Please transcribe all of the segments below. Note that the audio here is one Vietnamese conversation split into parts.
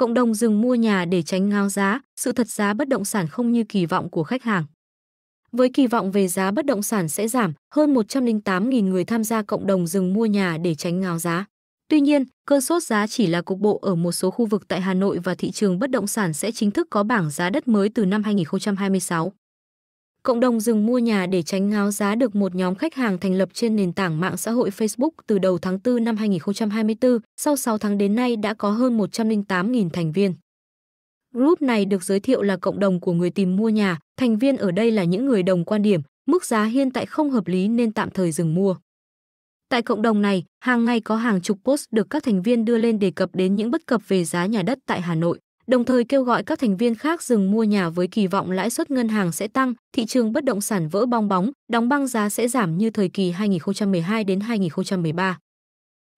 cộng đồng dừng mua nhà để tránh ngao giá, sự thật giá bất động sản không như kỳ vọng của khách hàng. Với kỳ vọng về giá bất động sản sẽ giảm, hơn 108.000 người tham gia cộng đồng dừng mua nhà để tránh ngao giá. Tuy nhiên, cơn sốt giá chỉ là cục bộ ở một số khu vực tại Hà Nội và thị trường bất động sản sẽ chính thức có bảng giá đất mới từ năm 2026. Cộng đồng dừng mua nhà để tránh ngáo giá được một nhóm khách hàng thành lập trên nền tảng mạng xã hội Facebook từ đầu tháng 4 năm 2024, sau 6 tháng đến nay đã có hơn 108.000 thành viên. Group này được giới thiệu là cộng đồng của người tìm mua nhà, thành viên ở đây là những người đồng quan điểm, mức giá hiện tại không hợp lý nên tạm thời dừng mua. Tại cộng đồng này, hàng ngày có hàng chục post được các thành viên đưa lên đề cập đến những bất cập về giá nhà đất tại Hà Nội đồng thời kêu gọi các thành viên khác dừng mua nhà với kỳ vọng lãi suất ngân hàng sẽ tăng, thị trường bất động sản vỡ bong bóng, đóng băng giá sẽ giảm như thời kỳ 2012 đến 2013.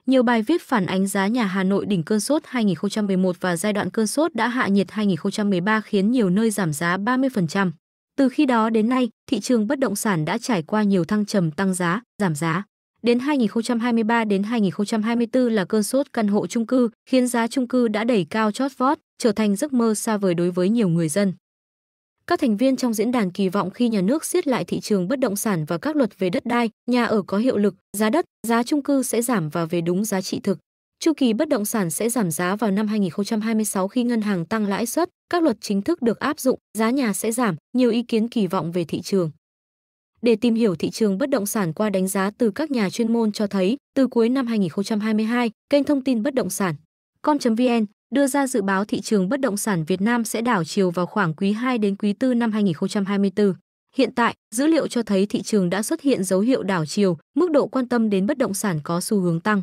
Nhiều bài viết phản ánh giá nhà Hà Nội đỉnh cơn sốt 2011 và giai đoạn cơn sốt đã hạ nhiệt 2013 khiến nhiều nơi giảm giá 30%. Từ khi đó đến nay, thị trường bất động sản đã trải qua nhiều thăng trầm tăng giá, giảm giá. Đến 2023 đến 2024 là cơn sốt căn hộ chung cư, khiến giá chung cư đã đẩy cao chót vót, trở thành giấc mơ xa vời đối với nhiều người dân. Các thành viên trong diễn đàn kỳ vọng khi nhà nước siết lại thị trường bất động sản và các luật về đất đai, nhà ở có hiệu lực, giá đất, giá chung cư sẽ giảm và về đúng giá trị thực. Chu kỳ bất động sản sẽ giảm giá vào năm 2026 khi ngân hàng tăng lãi suất, các luật chính thức được áp dụng, giá nhà sẽ giảm, nhiều ý kiến kỳ vọng về thị trường. Để tìm hiểu thị trường bất động sản qua đánh giá từ các nhà chuyên môn cho thấy, từ cuối năm 2022, kênh thông tin bất động sản com.vn đưa ra dự báo thị trường bất động sản Việt Nam sẽ đảo chiều vào khoảng quý 2 đến quý 4 năm 2024. Hiện tại, dữ liệu cho thấy thị trường đã xuất hiện dấu hiệu đảo chiều, mức độ quan tâm đến bất động sản có xu hướng tăng.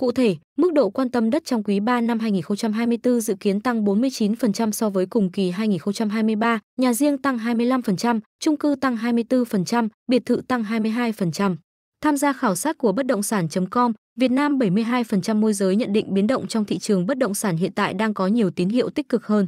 Cụ thể, mức độ quan tâm đất trong quý 3 năm 2024 dự kiến tăng 49% so với cùng kỳ 2023, nhà riêng tăng 25%, chung cư tăng 24%, biệt thự tăng 22%. Tham gia khảo sát của bất động sản.com, Việt Nam 72% môi giới nhận định biến động trong thị trường bất động sản hiện tại đang có nhiều tín hiệu tích cực hơn.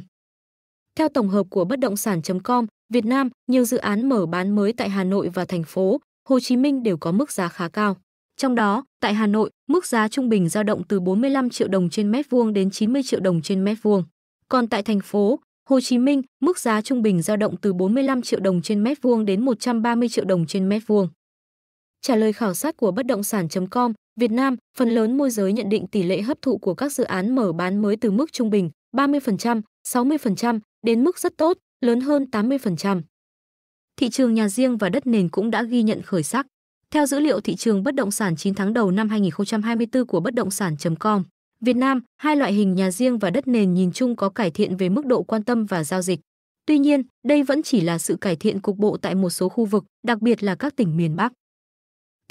Theo tổng hợp của bất động sản.com, Việt Nam, nhiều dự án mở bán mới tại Hà Nội và thành phố Hồ Chí Minh đều có mức giá khá cao. Trong đó, tại Hà Nội, mức giá trung bình dao động từ 45 triệu đồng trên mét vuông đến 90 triệu đồng trên mét vuông. Còn tại thành phố Hồ Chí Minh, mức giá trung bình dao động từ 45 triệu đồng trên mét vuông đến 130 triệu đồng trên mét vuông. Trả lời khảo sát của bất động sản.com, Việt Nam, phần lớn môi giới nhận định tỷ lệ hấp thụ của các dự án mở bán mới từ mức trung bình 30%, 60% đến mức rất tốt, lớn hơn 80%. Thị trường nhà riêng và đất nền cũng đã ghi nhận khởi sắc. Theo dữ liệu thị trường bất động sản 9 tháng đầu năm 2024 của bất động sản.com, Việt Nam, hai loại hình nhà riêng và đất nền nhìn chung có cải thiện về mức độ quan tâm và giao dịch. Tuy nhiên, đây vẫn chỉ là sự cải thiện cục bộ tại một số khu vực, đặc biệt là các tỉnh miền Bắc.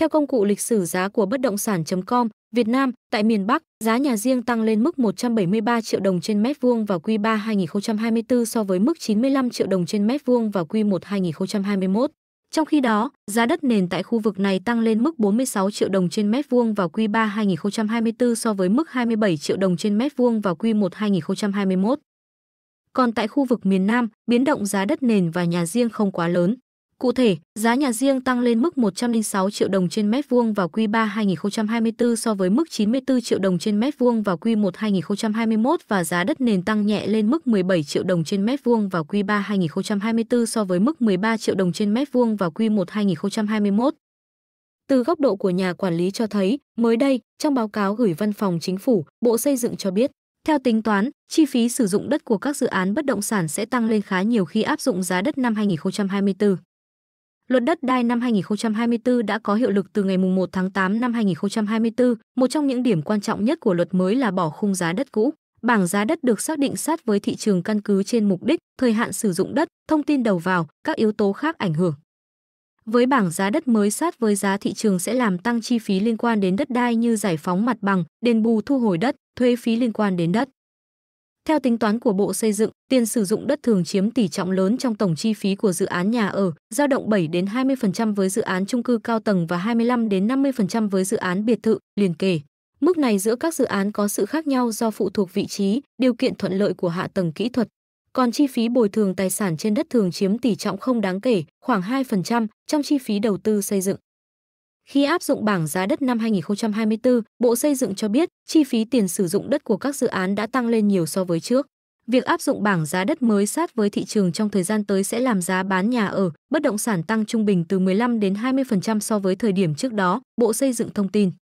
Theo công cụ lịch sử giá của bất động sản.com, Việt Nam, tại miền Bắc, giá nhà riêng tăng lên mức 173 triệu đồng trên mét vuông vào quý 3 2024 so với mức 95 triệu đồng trên mét vuông vào quý 1 2021. Trong khi đó, giá đất nền tại khu vực này tăng lên mức 46 triệu đồng trên mét vuông vào quý 3 2024 so với mức 27 triệu đồng trên mét vuông vào quý 1 2021. Còn tại khu vực miền Nam, biến động giá đất nền và nhà riêng không quá lớn. Cụ thể, giá nhà riêng tăng lên mức 106 triệu đồng trên mét vuông vào quý 3 2024 so với mức 94 triệu đồng trên mét vuông vào quý 1 2021 và giá đất nền tăng nhẹ lên mức 17 triệu đồng trên mét vuông vào quý 3 2024 so với mức 13 triệu đồng trên mét vuông vào quý 1 2021. Từ góc độ của nhà quản lý cho thấy, mới đây, trong báo cáo gửi văn phòng chính phủ, Bộ Xây dựng cho biết, theo tính toán, chi phí sử dụng đất của các dự án bất động sản sẽ tăng lên khá nhiều khi áp dụng giá đất năm 2024. Luật đất đai năm 2024 đã có hiệu lực từ ngày 1 tháng 8 năm 2024. Một trong những điểm quan trọng nhất của luật mới là bỏ khung giá đất cũ. Bảng giá đất được xác định sát với thị trường căn cứ trên mục đích, thời hạn sử dụng đất, thông tin đầu vào, các yếu tố khác ảnh hưởng. Với bảng giá đất mới sát với giá thị trường sẽ làm tăng chi phí liên quan đến đất đai như giải phóng mặt bằng, đền bù thu hồi đất, thuế phí liên quan đến đất. Theo tính toán của Bộ Xây dựng, tiền sử dụng đất thường chiếm tỷ trọng lớn trong tổng chi phí của dự án nhà ở, dao động 7 đến 20% với dự án chung cư cao tầng và 25 đến 50% với dự án biệt thự liền kề. Mức này giữa các dự án có sự khác nhau do phụ thuộc vị trí, điều kiện thuận lợi của hạ tầng kỹ thuật. Còn chi phí bồi thường tài sản trên đất thường chiếm tỷ trọng không đáng kể, khoảng 2% trong chi phí đầu tư xây dựng. Khi áp dụng bảng giá đất năm 2024, Bộ Xây dựng cho biết chi phí tiền sử dụng đất của các dự án đã tăng lên nhiều so với trước. Việc áp dụng bảng giá đất mới sát với thị trường trong thời gian tới sẽ làm giá bán nhà ở, bất động sản tăng trung bình từ 15 đến 20% so với thời điểm trước đó, Bộ Xây dựng thông tin.